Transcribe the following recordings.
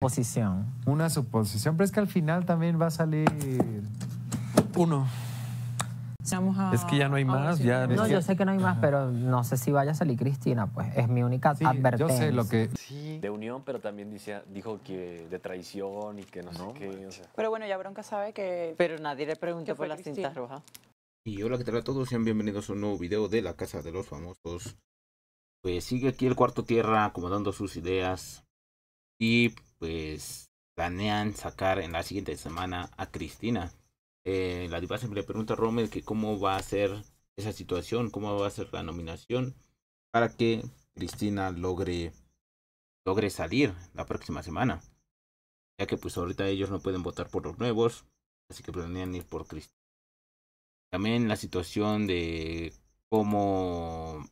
Posición. Una suposición, pero es que al final también va a salir uno. es que ya no hay más. Ya, no, yo sé que no hay más, pero no sé si vaya a salir Cristina, pues es mi única advertencia. Yo sé lo que... Sí. De unión, pero también dijo que de traición y que no, sé qué. Pero bueno, ya Bronca sabe que... Pero nadie le preguntó por las cintas rojas. Y hola, ¿qué tal a todos? Sean bienvenidos a un nuevo video de La Casa de los Famosos. Pues sigue aquí el Cuarto Tierra acomodando sus ideas. Y pues planean sacar en la siguiente semana a Cristina. Eh, la diva siempre le pregunta a Rommel que cómo va a ser esa situación, cómo va a ser la nominación para que Cristina logre, logre salir la próxima semana. Ya que pues ahorita ellos no pueden votar por los nuevos, así que planean ir por Cristina. También la situación de cómo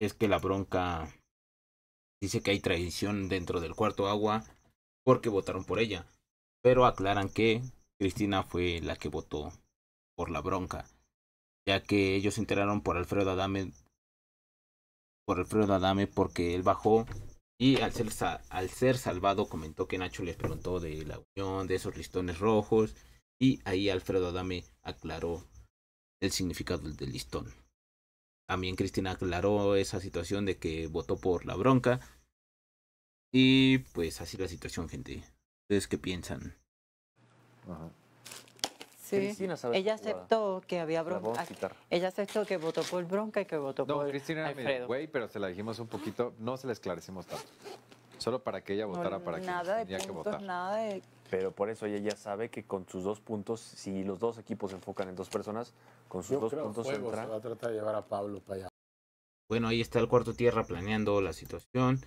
es que la bronca dice que hay traición dentro del cuarto agua porque votaron por ella. Pero aclaran que Cristina fue la que votó por la bronca, ya que ellos se enteraron por Alfredo Adame por Alfredo Adame porque él bajó y al ser, al ser salvado comentó que Nacho les preguntó de la unión, de esos listones rojos y ahí Alfredo Adame aclaró el significado del listón. También Cristina aclaró esa situación de que votó por la bronca y pues así la situación, gente. ¿Ustedes qué piensan? Sí. No ella aceptó que había bronca. Ella aceptó que votó por bronca y que votó no, por Cristina Alfredo. güey, pero se la dijimos un poquito, no se la esclarecimos tanto. Solo para que ella votara para que nada tenía de que votar. Pero por eso ella ya sabe que con sus dos puntos, si los dos equipos se enfocan en dos personas, con sus dos puntos Se va a tratar de llevar a Pablo para allá. Bueno, ahí está el cuarto tierra planeando la situación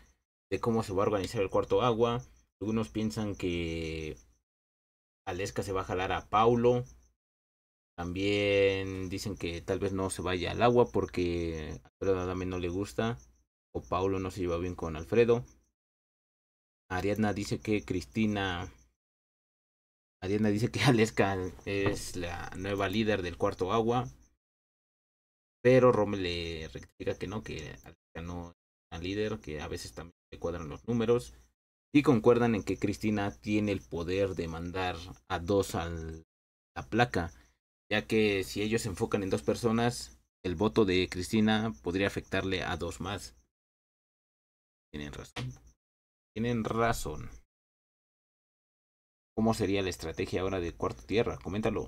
de cómo se va a organizar el cuarto agua. Algunos piensan que Aleska se va a jalar a Paulo. También dicen que tal vez no se vaya al agua porque a Alfredo Adame no le gusta. O Paulo no se lleva bien con Alfredo. Ariadna dice que Cristina. Ariadna dice que Aleska es la nueva líder del cuarto agua. Pero Rome le rectifica que no, que Aleska no al líder, que a veces también le cuadran los números, y concuerdan en que Cristina tiene el poder de mandar a dos a la placa, ya que si ellos se enfocan en dos personas, el voto de Cristina podría afectarle a dos más. Tienen razón. Tienen razón. ¿Cómo sería la estrategia ahora de Cuarto Tierra? Coméntalo.